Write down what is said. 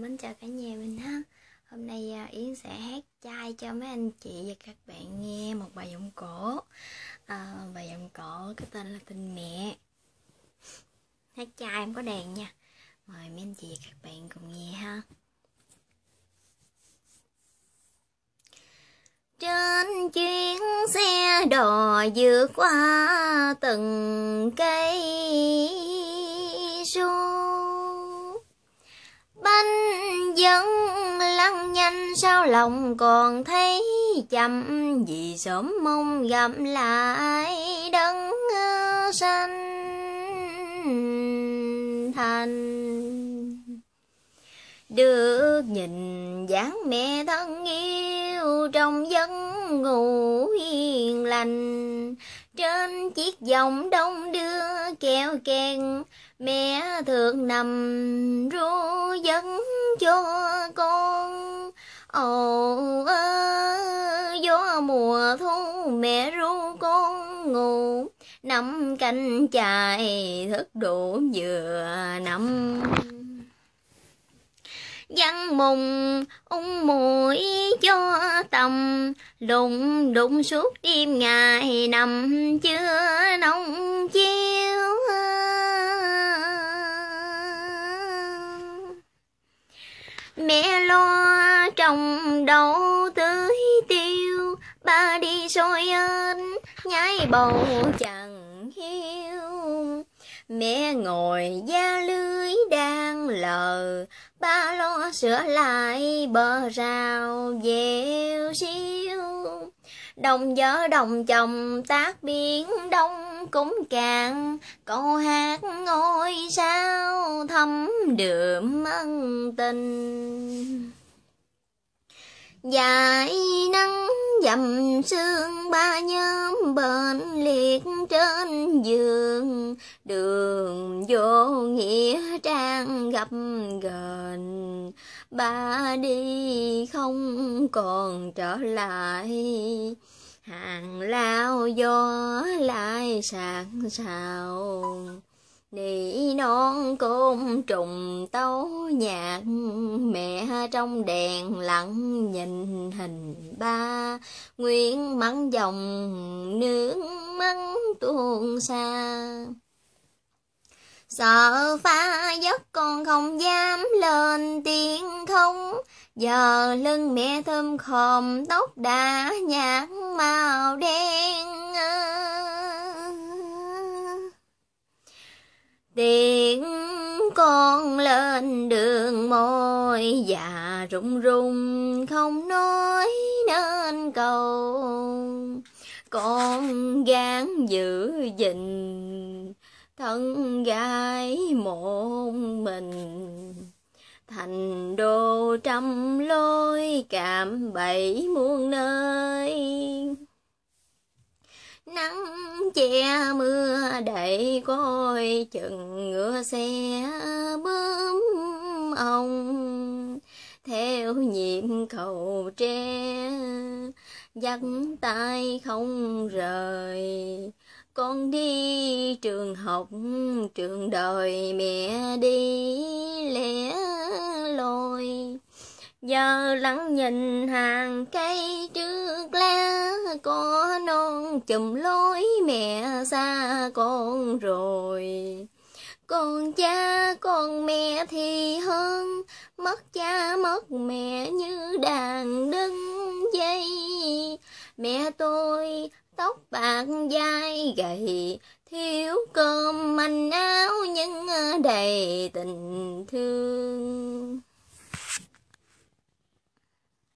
mến chào cả nhà mình ha Hôm nay à, Yến sẽ hát chay cho mấy anh chị và các bạn nghe một bài giọng cổ à, Bài giọng cổ cái tên là Tình Mẹ Hát chay em có đèn nha Mời mấy anh chị và các bạn cùng nghe ha Trên chuyến xe đò vượt qua từng cây ruộng vẫn lăn nhanh sao lòng còn thấy chậm vì sớm mong gặp lại đấng ờ, sanh thành được nhìn dáng mẹ thân yêu trong giấc ngủ hiền lành trên chiếc vòng đông đưa kéo kèn mẹ thường nằm ru dẫn cho con ồ ơ gió mùa thu mẹ ru con ngủ nắm canh chài thức đủ vừa nằm văn mùng ung mũi cho tầm đụng đụng suốt đêm ngày nằm chưa nông chiếu mẹ lo trồng đậu tưới tiêu ba đi soi ơn nhái bầu chẳng hiu mẹ ngồi da lưới đàn lờ ba lo sửa lại bờ rào dèo xiêu đồng vợ đồng chồng tác biển đông cũng càng câu hát ngôi sao thấm đượm ân tình dài nắng dầm sương ba nhóm bệnh liệt trên giường đường vô nghĩa trang gặp gần ba đi không còn trở lại hàng lao gió lại sạc sào Nỉ non côn trùng tấu nhạc Mẹ trong đèn lặng nhìn hình ba Nguyên mắng dòng nước mắng tuôn xa Sợ phá giấc con không dám lên tiếng không Giờ lưng mẹ thơm khòm tóc đã nhạt màu đen tiếng con lên đường môi và rung rung không nói nên câu con gán giữ gìn thân gái một mình thành đô trăm lối cảm bảy muôn nơi nắng che mưa để coi chừng ngựa xe bướm ông theo nhịp cầu tre dắt tay không rời con đi trường học trường đời mẹ đi lẻ loi giờ lắng nhìn hàng cây trước lá có non chùm lối mẹ xa con rồi còn cha còn mẹ thì hơn mất cha mất mẹ như đàn đứng dây mẹ tôi tóc bạc dai gầy thiếu cơm manh áo nhưng đầy tình